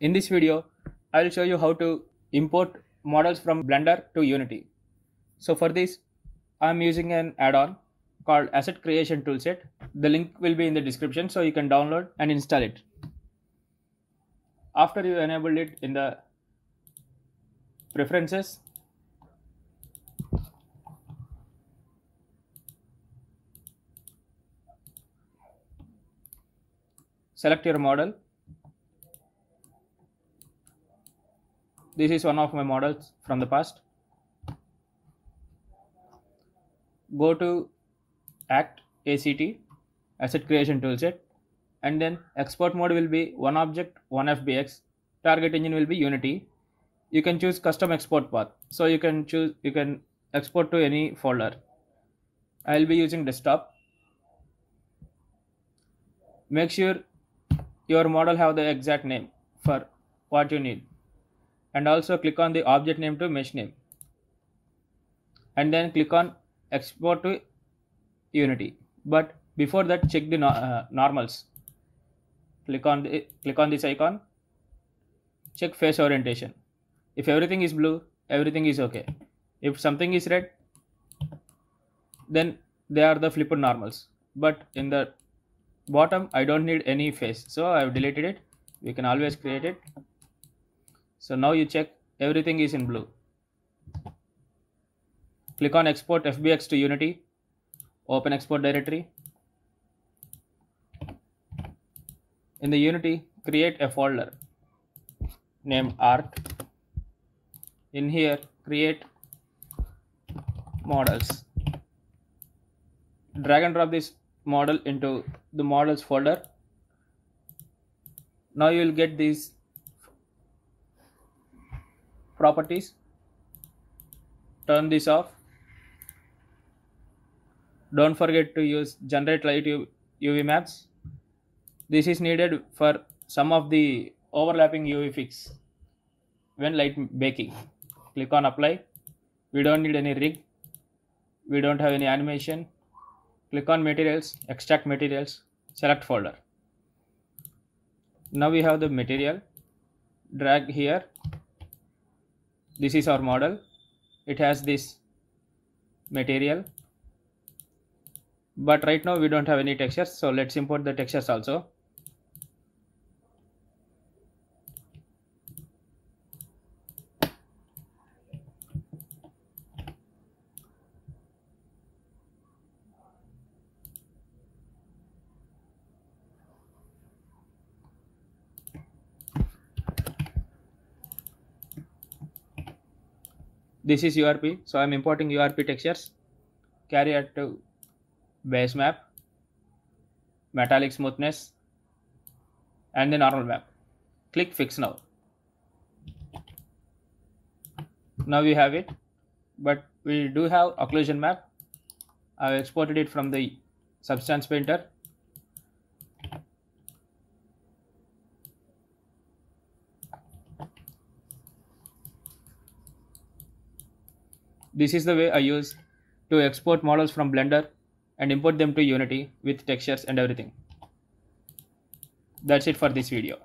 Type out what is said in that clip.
In this video, I will show you how to import models from Blender to Unity. So for this, I am using an add-on called Asset Creation Toolset. The link will be in the description so you can download and install it. After you enabled it in the preferences, select your model this is one of my models from the past go to act act asset creation toolset and then export mode will be one object one fbx target engine will be unity you can choose custom export path so you can choose you can export to any folder i'll be using desktop make sure your model have the exact name for what you need and also click on the object name to mesh name and then click on export to unity but before that check the uh, normals click on the, click on this icon check face orientation if everything is blue everything is okay if something is red then they are the flipped normals but in the bottom i don't need any face so i've deleted it we can always create it so now you check everything is in blue click on export fbx to unity open export directory in the unity create a folder named art in here create models drag and drop this model into the models folder now you will get these properties turn this off don't forget to use generate light UV maps this is needed for some of the overlapping UV fix when light baking click on apply we don't need any rig we don't have any animation click on materials extract materials select folder now we have the material drag here this is our model it has this material but right now we don't have any textures so let's import the textures also this is urp so i'm importing urp textures carry it to base map metallic smoothness and the normal map click fix now now we have it but we do have occlusion map i have exported it from the substance painter This is the way I use to export models from Blender and import them to Unity with textures and everything. That's it for this video.